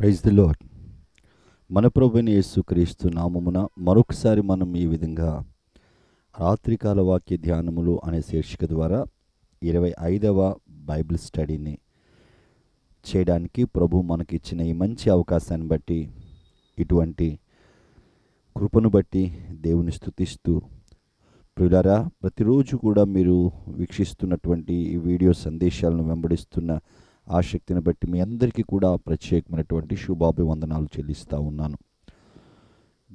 praise the load మన ప్రభుని యేసుక్రీస్తు నామమున మరొకసారి మనం ఈ విధంగా రాత్రికాల వాక్య ధ్యానములు అనే శీర్షిక ద్వారా ఇరవై ఐదవ బైబిల్ స్టడీని చేయడానికి ప్రభు మనకిచ్చిన ఈ మంచి అవకాశాన్ని బట్టి ఇటువంటి కృపను బట్టి దేవుని స్థుతిస్తూ ప్రియులారా ప్రతిరోజు కూడా మీరు వీక్షిస్తున్నటువంటి ఈ వీడియో సందేశాలను వెంబడిస్తున్న ఆసక్తిని బట్టి మీ అందరికీ కూడా ప్రత్యేకమైనటువంటి శుభాభివందనాలు చెల్లిస్తూ ఉన్నాను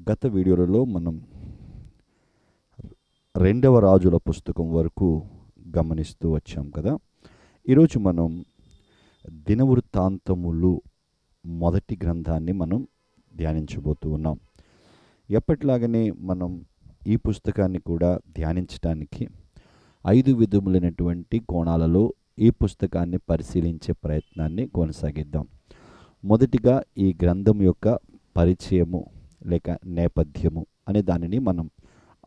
గత వీడియోలలో మనం రెండవ రాజుల పుస్తకం వరకు గమనిస్తూ వచ్చాం కదా ఈరోజు మనం దినవృత్తాంతములు మొదటి గ్రంథాన్ని మనం ధ్యానించబోతూ ఉన్నాం ఎప్పటిలాగనే మనం ఈ పుస్తకాన్ని కూడా ధ్యానించడానికి ఐదు విధములైనటువంటి కోణాలలో ఈ పుస్తకాన్ని పరిశీలించే ప్రయత్నాన్ని కొనసాగిద్దాం మొదటిగా ఈ గ్రంథం యొక్క పరిచయము లేక నేపథ్యము అనే దానిని మనం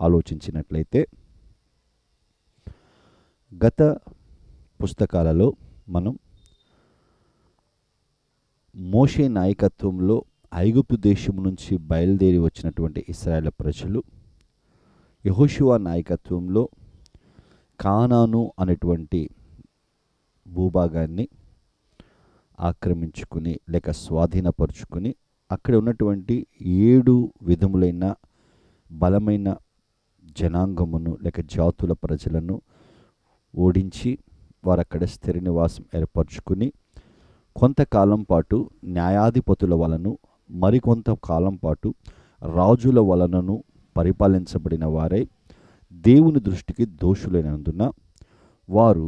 ఆలోచించినట్లయితే గత పుస్తకాలలో మనం మోషే నాయకత్వంలో ఐగుప్తు దేశం నుంచి బయలుదేరి వచ్చినటువంటి ఇస్రాయేల్ ప్రజలు యహోషువా నాయకత్వంలో కానాను అనేటువంటి భూభాగాన్ని ఆక్రమించుకుని లేక స్వాధీనపరుచుకుని అక్కడ ఉన్నటువంటి ఏడు విధములైన బలమైన జనాంగమును లేక జాతుల ప్రజలను ఓడించి వారు అక్కడ స్థిర నివాసం ఏర్పరచుకుని కొంతకాలం పాటు న్యాయాధిపతుల వలను మరికొంత కాలం పాటు రాజుల వలనను పరిపాలించబడిన వారై దేవుని దృష్టికి దోషులైనందున వారు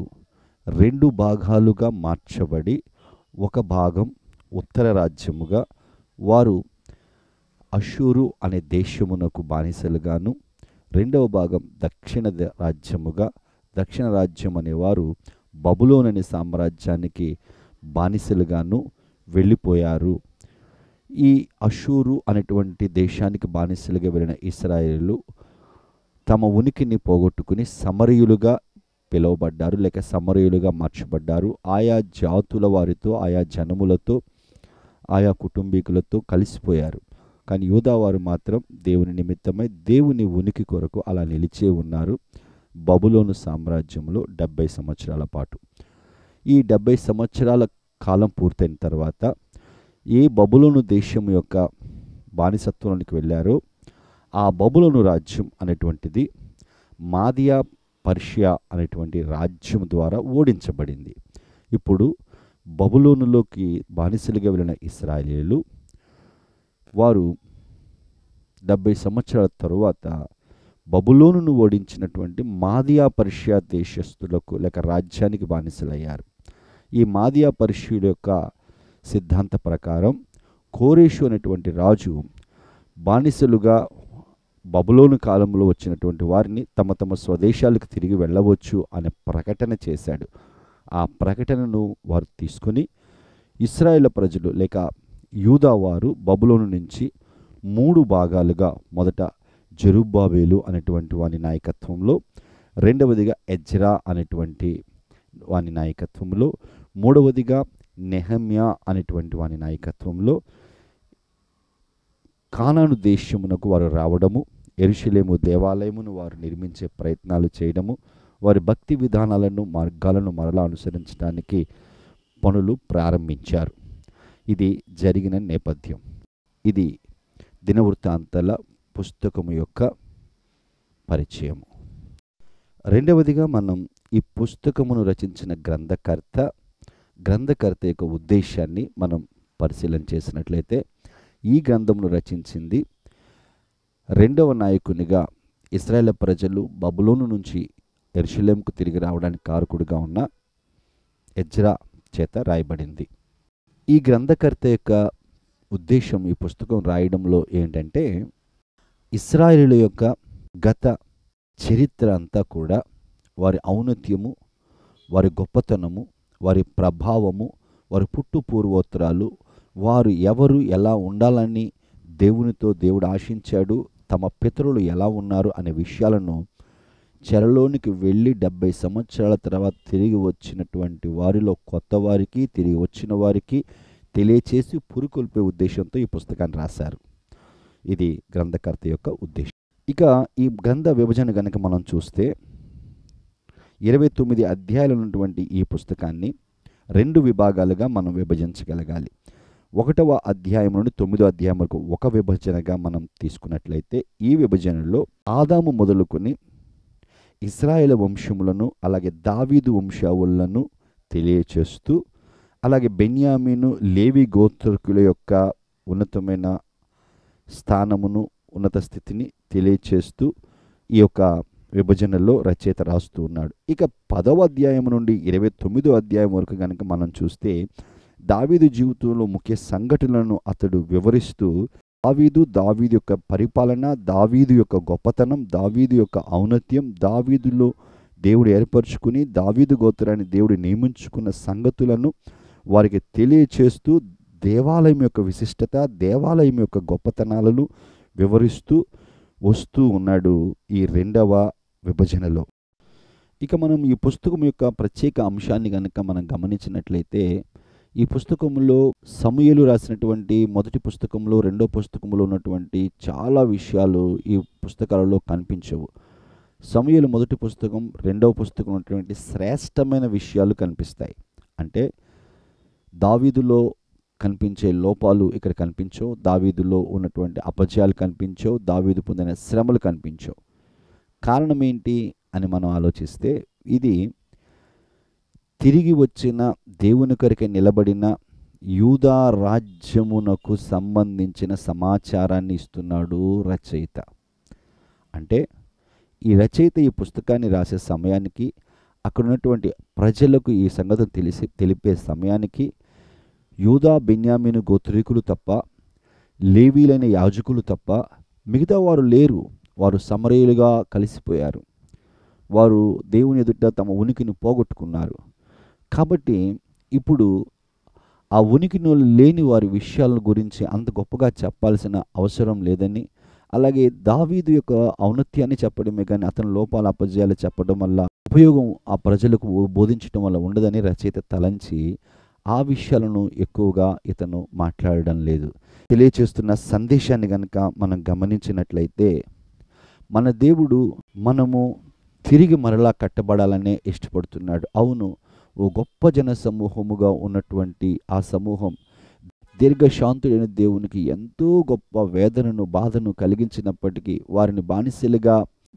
రెండు భాగాలుగా మార్చబడి ఒక భాగం ఉత్తర రాజ్యముగా వారు అషూరు అనే దేశమునకు బానిసలుగాను రెండవ భాగం దక్షిణ రాజ్యముగా దక్షిణ రాజ్యం అనేవారు బబులోనని సామ్రాజ్యానికి బానిసలుగాను వెళ్ళిపోయారు ఈ అషూరు అనేటువంటి దేశానికి బానిసలుగా వెళ్ళిన ఇస్రాయేళ్లు తమ ఉనికిని పోగొట్టుకుని సమరయులుగా పిలువబడ్డారు లేక సమరయులుగా మార్చబడ్డారు ఆయా జాతుల వారితో ఆయా జనములతో ఆయా కుటుంబీకులతో కలిసిపోయారు కానీ యూదావారు మాత్రం దేవుని నిమిత్తమై దేవుని ఉనికి కొరకు అలా నిలిచే ఉన్నారు బబులోను సామ్రాజ్యంలో డెబ్బై సంవత్సరాల పాటు ఈ డెబ్బై సంవత్సరాల కాలం పూర్తయిన తర్వాత ఏ బబులోను దేశం యొక్క బానిసత్వంలోనికి వెళ్ళారో ఆ బబులోను రాజ్యం అనేటువంటిది మాదియా పర్షియా అనేటువంటి రాజ్యం ద్వారా ఓడించబడింది ఇప్పుడు బబులోనులోకి బానిసలుగా వెళ్ళిన ఇస్రాయేలీలు వారు డెబ్బై సంవత్సరాల తరువాత బబులోనును ఓడించినటువంటి మాదియా పర్షియా దేశస్తులకు లేక రాజ్యానికి బానిసలయ్యారు ఈ మాదియా పర్షియుల యొక్క సిద్ధాంత ప్రకారం కోరేషు అనేటువంటి రాజు బానిసలుగా బబులోను కాలంలో వచ్చినటువంటి వారిని తమ తమ స్వదేశాలకు తిరిగి వెళ్ళవచ్చు అనే ప్రకటన చేశాడు ఆ ప్రకటనను వారు తీసుకుని ఇస్రాయేల్ ప్రజలు లేక యూదావారు బబులోను నుంచి మూడు భాగాలుగా మొదట జరుబాబేలు అనేటువంటి వాని నాయకత్వంలో రెండవదిగా ఎజ్రా అనేటువంటి వాని నాయకత్వంలో మూడవదిగా నెహమ్యా అనేటువంటి వాని నాయకత్వంలో కానాను దేశమునకు వారు రావడము ఎరుషులేము దేవాలయమును వారు నిర్మించే ప్రయత్నాలు చేయడము వారి భక్తి విధానాలను మార్గాలను మరలా అనుసరించడానికి పనులు ప్రారంభించారు ఇది జరిగిన నేపథ్యం ఇది దినవృత్తాంతల పుస్తకము యొక్క పరిచయము రెండవదిగా మనం ఈ పుస్తకమును రచించిన గ్రంథకర్త గ్రంథకర్త యొక్క ఉద్దేశాన్ని మనం పరిశీలన చేసినట్లయితే ఈ గ్రంథమును రచించింది రెండవ నాయకునిగా ఇస్రాయేల్ ప్రజలు బబులోను నుంచి ఎర్షులేంకు తిరిగి రావడానికి కారకుడిగా ఉన్న ఎజ్రా చేత రాయబడింది ఈ గ్రంథకర్త యొక్క ఉద్దేశం ఈ పుస్తకం రాయడంలో ఏంటంటే ఇస్రాయేలు యొక్క గత చరిత్ర అంతా కూడా వారి ఔన్నత్యము వారి గొప్పతనము వారి ప్రభావము వారి పుట్టు పూర్వోత్తరాలు వారు ఎవరు ఎలా ఉండాలని దేవునితో దేవుడు ఆశించాడు తమ పితరులు ఎలా ఉన్నారు అనే విషయాలను చెరలోనికి వెళ్ళి డెబ్బై సంవత్సరాల తర్వాత తిరిగి వచ్చినటువంటి వారిలో కొత్త వారికి తిరిగి వచ్చిన వారికి తెలియచేసి పురుకొల్పే ఉద్దేశంతో ఈ పుస్తకాన్ని రాశారు ఇది గ్రంథకర్త యొక్క ఉద్దేశం ఇక ఈ గ్రంథ విభజన కనుక మనం చూస్తే ఇరవై తొమ్మిది అధ్యాయాలు ఉన్నటువంటి ఈ పుస్తకాన్ని రెండు విభాగాలుగా మనం విభజించగలగాలి ఒకటవ అధ్యాయం నుండి తొమ్మిదో అధ్యాయం వరకు ఒక విభజనగా మనం తీసుకున్నట్లయితే ఈ విభజనలో ఆదాము మొదలుకొని ఇస్రాయేల్ వంశములను అలాగే దావీదు వంశావులను తెలియచేస్తూ అలాగే బెన్యామీను లేవి గోత్రకుల యొక్క ఉన్నతమైన స్థానమును ఉన్నత స్థితిని తెలియచేస్తూ ఈ యొక్క విభజనలో రచయిత రాస్తూ ఉన్నాడు ఇక పదవ అధ్యాయం నుండి ఇరవై తొమ్మిదో అధ్యాయం వరకు కనుక మనం చూస్తే దావీదు జీవితంలో ముఖ్య సంఘటనలను అతడు వివరిస్తూ దావీదు దావీదు యొక్క పరిపాలన దావీదు యొక్క గొప్పతనం దావీదు యొక్క ఔన్నత్యం దావీదులో దేవుడు ఏర్పరచుకుని దావీదు గోత్రాన్ని దేవుడు నియమించుకున్న సంగతులను వారికి తెలియచేస్తూ దేవాలయం యొక్క విశిష్టత దేవాలయం యొక్క గొప్పతనాలను వివరిస్తూ వస్తూ ఉన్నాడు ఈ రెండవ విభజనలో ఇక మనం ఈ పుస్తకం యొక్క ప్రత్యేక అంశాన్ని కనుక మనం గమనించినట్లయితే ఈ పుస్తకంలో సమయలు రాసినటువంటి మొదటి పుస్తకంలో రెండో పుస్తకంలో ఉన్నటువంటి చాలా విషయాలు ఈ పుస్తకాలలో కనిపించవు సమయలు మొదటి పుస్తకం రెండవ పుస్తకం ఉన్నటువంటి శ్రేష్టమైన విషయాలు కనిపిస్తాయి అంటే దావీదులో కనిపించే లోపాలు ఇక్కడ కనిపించవు దావీదులో ఉన్నటువంటి అపజయాలు కనిపించవు దావీదు పొందిన శ్రమలు కనిపించవు కారణం ఏంటి అని మనం ఆలోచిస్తే ఇది తిరిగి వచ్చిన దేవుని కొరకే నిలబడిన యూదా రాజ్యమునకు సంబంధించిన సమాచారాన్ని ఇస్తున్నాడు రచయిత అంటే ఈ రచయిత ఈ పుస్తకాన్ని రాసే సమయానికి అక్కడ ఉన్నటువంటి ప్రజలకు ఈ సంగతి తెలిసి తెలిపే సమయానికి యూదా బెన్యామిను గోత్రీకులు తప్ప లేవీలైన యాజకులు తప్ప మిగతా వారు లేరు వారు సమరయులుగా కలిసిపోయారు వారు దేవుని ఎదుట తమ ఉనికిని పోగొట్టుకున్నారు కాబట్టి ఇప్పుడు ఆ ఉనికిలో లేని వారి విషయాల గురించి అంత గొప్పగా చెప్పాల్సిన అవసరం లేదని అలాగే దావీదు యొక్క ఔన్నత్యాన్ని చెప్పడమే కానీ అతని లోపాల అపజయాలు చెప్పడం వల్ల ఉపయోగం ఆ ప్రజలకు బోధించడం వల్ల ఉండదని రచయిత తలంచి ఆ విషయాలను ఎక్కువగా ఇతను మాట్లాడడం లేదు తెలియచేస్తున్న సందేశాన్ని కనుక మనం గమనించినట్లయితే మన దేవుడు మనము తిరిగి మరలా కట్టబడాలనే ఇష్టపడుతున్నాడు అవును ఓ గొప్ప జన సమూహముగా ఉన్నటువంటి ఆ సమూహం దీర్ఘశాంతుడైన దేవునికి ఎంతో గొప్ప వేదనను బాధను కలిగించినప్పటికీ వారిని బానిసలుగా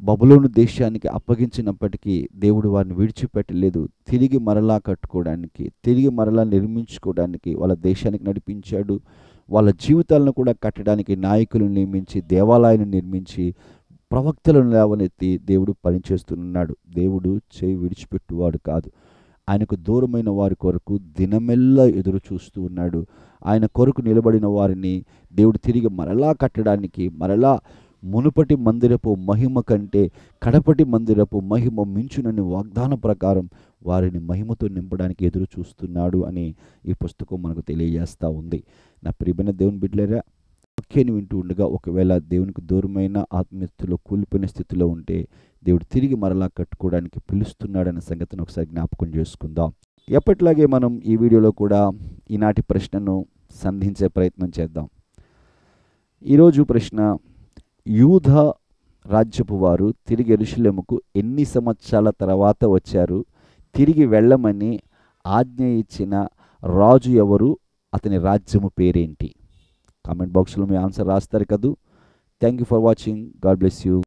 బబులోను దేశానికి అప్పగించినప్పటికీ దేవుడు వారిని విడిచిపెట్టలేదు తిరిగి మరలా కట్టుకోవడానికి తిరిగి మరలా నిర్మించుకోవడానికి వాళ్ళ దేశానికి నడిపించాడు వాళ్ళ జీవితాలను కూడా కట్టడానికి నాయకులను నియమించి దేవాలయాన్ని నిర్మించి ప్రవక్తలను లేవనెత్తి దేవుడు పనిచేస్తున్నాడు దేవుడు చేయి విడిచిపెట్టువాడు కాదు ఆయనకు దూరమైన వారి కొరకు దినమెల్లా ఎదురు చూస్తూ ఉన్నాడు ఆయన కొరకు నిలబడిన వారిని దేవుడు తిరిగి మరలా కట్టడానికి మరలా మునుపటి మందిరపు మహిమ కంటే కడపటి మందిరపు మహిమ మించునని వాగ్దాన ప్రకారం వారిని మహిమతో నింపడానికి ఎదురు చూస్తున్నాడు అని ఈ పుస్తకం మనకు తెలియజేస్తూ ఉంది నా ప్రియమైన దేవుని బిడ్డలేరా వాక్యాన్ని వింటూ ఉండగా ఒకవేళ దేవునికి దూరమైన ఆత్మీయతలో కూలిపోయిన స్థితిలో ఉంటే దేవుడు తిరిగి మరలా కట్టుకోవడానికి పిలుస్తున్నాడన్న సంగతిని ఒకసారి జ్ఞాపకం చేసుకుందాం ఎప్పటిలాగే మనం ఈ వీడియోలో కూడా ఈనాటి ప్రశ్నను సంధించే ప్రయత్నం చేద్దాం ఈరోజు ప్రశ్న యూధ రాజ్యపు వారు తిరిగి ఋషులెముకు ఎన్ని సంవత్సరాల తర్వాత వచ్చారు తిరిగి వెళ్ళమని ఆజ్ఞ ఇచ్చిన రాజు ఎవరు అతని రాజ్యము పేరేంటి కామెంట్ బాక్స్లో మీ ఆన్సర్ రాస్తారు కదూ thank you for watching God bless you